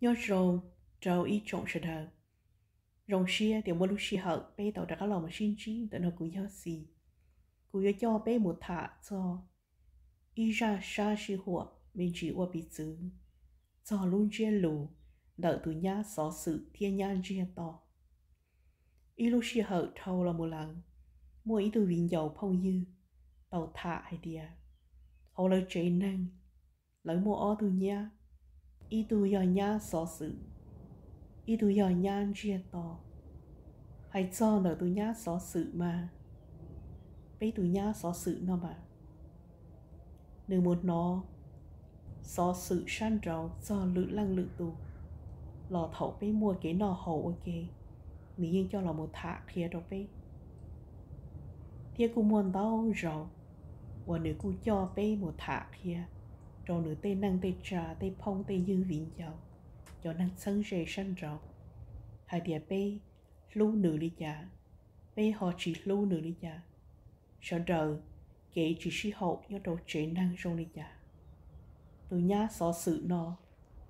nhớ rồi trâu ý trộn sự thờ rồng xia thì mua lúc xia hợp bê tàu đã có lòng mà xin chi tận hợp cũng nhớ xì cũng nhớ cho bê một thả cho ý ra xa xia hộ mình chỉ qua bị giữ cho luôn chia lù đợi từ nhà xó sự thiên nhan chia to ý lúc xia hợp thâu là một lần mua ý từ vinh dầu phong dư tàu thả hay đìa hồ lời chế năng lấy mua o từ nhà 伊度有人所事，伊度有人知道，係做了度人所事嘛，俾度人所事那嘛，你冇攞所事山咗做 lực năng lực tu, lò thầu 俾 mua cái nọ hậu ok, 你應叫落 một thạc kia đâu bé, kia cũng muốn đâu rồi, và nếu cũng cho bé một thạc kia cho nữ tê năng tê trà tê phong tê dư viện dầu cho năng sân rề sân rộng hai địa bê lưu nữ lý giả bê họ chỉ lưu nữ lý giả sợ đời kể chỉ si hậu nhớ đồ chế năng rong lý giả từ nhá xó sự nó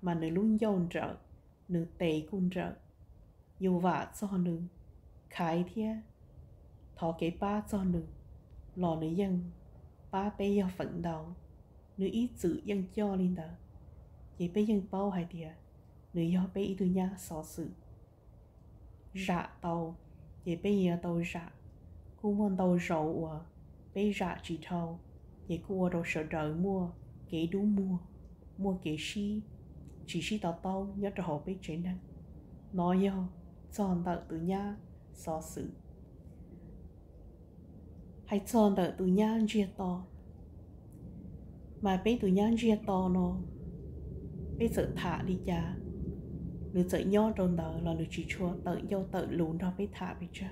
mà nữ luôn dồn rợ nữ tê cun rợ dù vả cho nữ khái thia thọ kế ba cho nữ lò nữ dân ba bê do phận đầu nữ ý tự yên cho lên đó chỉ bây yên bao hai đi nữ yêu bây ý tụi nhà xó sự rạ tàu chỉ bây yên tàu rạ cô muốn tàu rậu à bây rạ chỉ thâu cô ở đồ sợ đợi mua kế đủ mua mua kế si chỉ si tàu tàu nhớ trở hồ bây chế năng nói yêu chọn tàu tụi nhà xó sự hãy chọn tàu tụi nhà chia to mà bây tụi nhau chia to nó bây giờ thả đi cha nữ giờ nhau trong đó là nữ chỉ chua tự nhau tự lún nó bây thả bên cha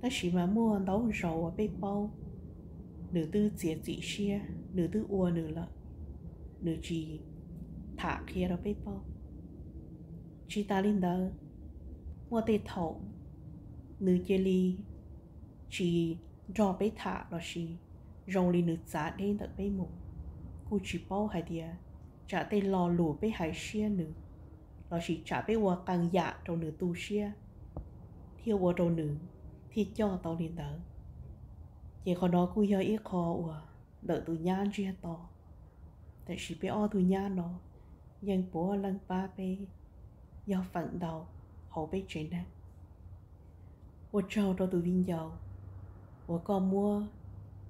ta chỉ mà mua đấu rầu và bây bao nửa tư chia chị chia nửa tư ua nửa lợ nửa chỉ thả kia đó bây bao chỉ ta lên đó mua tê thổ nửa chơi ly chỉ rò bây thả đó chỉ rong li nữ giá đến tận bây mù cô chỉ bao hai đĩa trả tay lò lù bê hai xia nữ lò chỉ trả bê hoa càng dạ trong nữ tu xia thiêu hoa trong nữ thì cho tao liền đỡ chỉ có nó cô yêu ít khó ủa đỡ tụi nhan chia to tại chỉ bê o tụi nhan nó nhưng bố lăng ba bê do phận đầu hậu bê chuyện con mua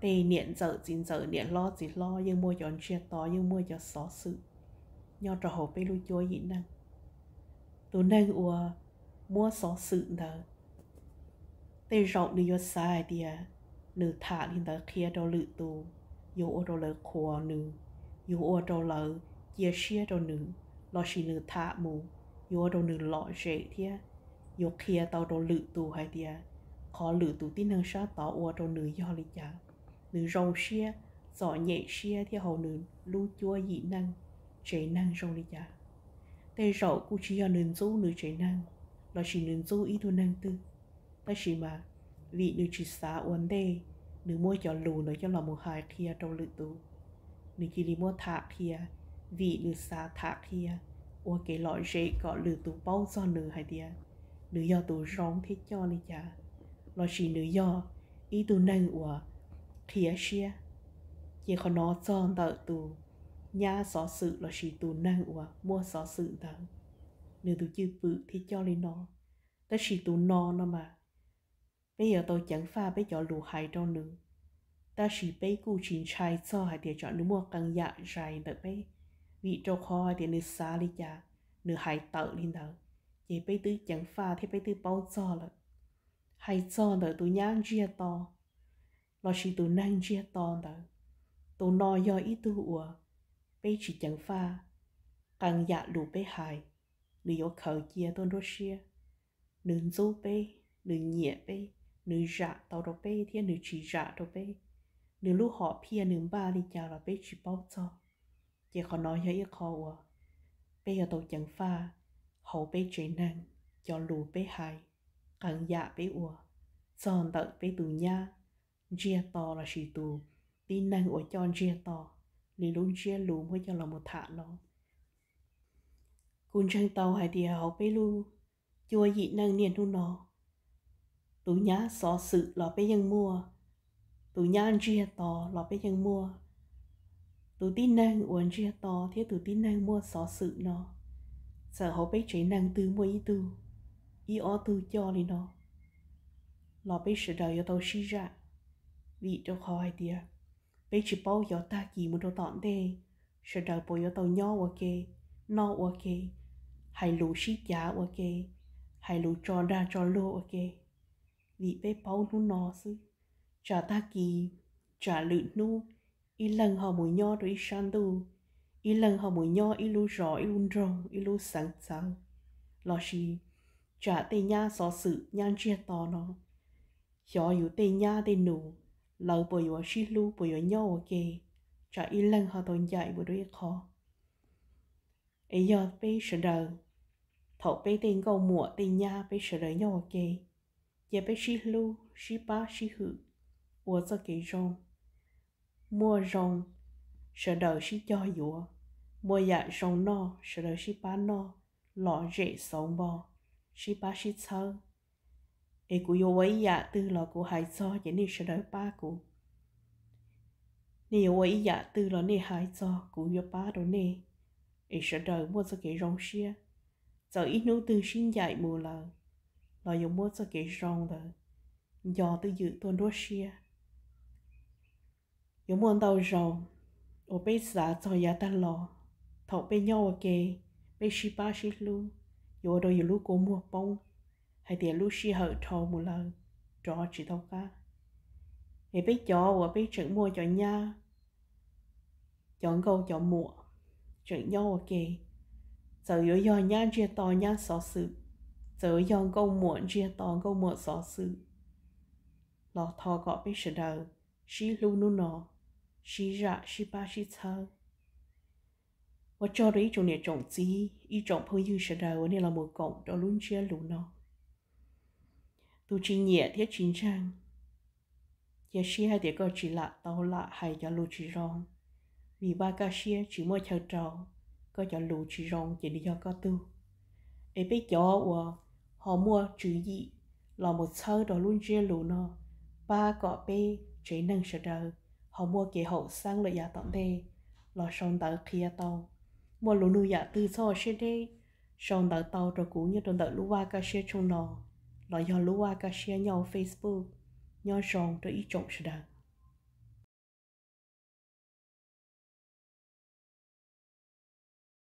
tê niệm giờ chín giờ niệm lo chỉ lo nhưng mua giòn chuyện to nhưng mua cho xó sự nho trò hồ bê lu chúa dị năng tụ năng ua mua xó sự nờ tê rộng nữ yo sai tìa nữ thả lên tờ kia đâu lự tù yo ô đâu lờ khua nữ yo ô đâu lờ chia chia đâu nữ lo xin nữ thả mù yo đâu nữ lọ rễ tìa yo kia tao đâu lự tu hay tìa khó lự tu tí năng sa tỏ ô đâu nữ yo lý chả nữ râu xia giỏ nhẹ xia thì hầu nữ lu chua dị năng chế năng râu đi chả tay rậu cụ chỉ cho nữ dâu nữ chế năng là chỉ nữ dâu ít thôi năng tư ta chỉ mà vì nữ chỉ xá uốn đề nữ mua cho lù nó cho là một hai kia trong lự tù nữ chỉ đi mua thả kia vì nữ xá thả kia ua cái loại rễ có lự tù bao do nữ hay tia nữ do tù rong thế cho đi chả là chỉ nữ do ý tù năng ua thía xia chỉ có nó chọn đỡ tù nhà xó sự là chỉ tù năng ủa mua xó sự đỡ nếu tù chưa bự thì cho lên nó ta chỉ tù nó nó mà bây giờ tôi chẳng pha bây giờ lù hại đâu nữa ta chỉ bây cụ chính trai cho hai tiền chọn nếu mua căn dạ dài đỡ bây vị cho kho hai tiền nữ xa đi chả nữ hại tợ lên đỡ chỉ bây tư chẳng pha thì bây tư bao cho là hay cho đỡ tù nhang chia to lo chỉ tu năng chia to ta, tu no do ít tu ủa bây chỉ chẳng pha càng dạ lù bê hài nữ yếu khởi kia tôn đô xia nữ dô bê nữ nhẹ bê nữ dạ tao đó bê thiên nữ chỉ dạ đó bê nữ lúc họ pia nữ ba đi chào là bê chỉ bao cho chỉ khó nói với khó ủa bây giờ tu chẳng pha hậu bê chế năng cho lù bê hài càng dạ bê ủa giòn tận bê tù nha chia to là chỉ tu tin năng ở cho chia to lý luôn chia lùm mới cho là một thả nó cùng trăng tàu hải địa học bê lu chua dị năng niên thu nó tụ nhá xó sự là bê dân mua tụ nhá chia to là bê dân mua tụ tin năng uốn chia to thế tụ tin năng mua xó sự nó sợ học bê chế năng tư mua ý tư ý ó tư cho đi nó là bê sự đời ở tàu xí ra vì cho khó hay đi bây chỉ bao giờ ta kỳ một đôi tạm đây sẽ đợi bao giờ tao nhau ok nó ok hay lũ sĩ giả ok hay lũ tròn ra cho lô ok vì bây bao nu nó sư trả ta kỳ trả lự nu y lần họ mỗi nhau rồi shan tu y lần họ mỗi nhau y lũ rõ y lũ rồng y lũ sáng sáng lo gì trả tây nha xó sự nhan chia to nó cho yếu tây nha tây nụ lâu bồi yo shi lu bồi yo nhau kì cho ít lần họ tồn dạy bồi đuôi khó ấy giờ bây sợ đời thọ bây tên câu mùa tên nha bây sợ đời nhau kì giờ bây shi lu shi ba shi hự ủa cho kì rong mua rong sợ đời shi cho yo mua dạ rong no sợ đời shi ba no lọ rễ sống bò shi ba shi thơ e cú yo wai ya tư lò cú hai so chỉ ni sẽ đợi ba cú ni yo wai ya tư lò ni hai so cú yo ba đồ ni e sẽ đợi mua cho cái rong xia giờ ít nô tư xin dạy mù lờ lò yo mua cho cái rong lờ do tư dự tuần đốt xia yo mua đầu rong ở bên xã cho ya dạ ta lò thọ bên nhau kề bên shi ba shi lu yo đồ yo lu cố mua bông hay thì lúc xí hở thâu một lần cho chị đâu cả thì biết cho và biết chữ mua cho nha chọn câu cho mua chữ nhau ok giờ yếu do nha chia to nha xó sự giờ yếu câu mua chia to câu mua xó sự lọ thò gọi biết sự đời xí lu nu nọ xí ra xí ba xí thơ và cho đấy chúng này trồng gì ý trồng phương dư sự đời và nên là một cộng đó luôn chia lũ nó tu chi nhẹ thiết chính trang giờ xia hai đứa có chỉ lạ tàu lạ hay cho lu chỉ rong vì ba ca xia chỉ mua chờ trâu có cho lu chỉ rong chỉ đi cho có tu ấy biết cho và họ mua chữ gì là một sơ đồ luôn chia lu nó ba có bê chế năng sợ đời họ mua kế hậu sang lợi giá tổng đề là sông tàu kia tàu mua lu nuôi giá tư so xe đê sông tàu tàu rồi cũng như trong tàu lu ba ca xia chung nó lo yo lua ka share nyao facebook nyao song to i chong shda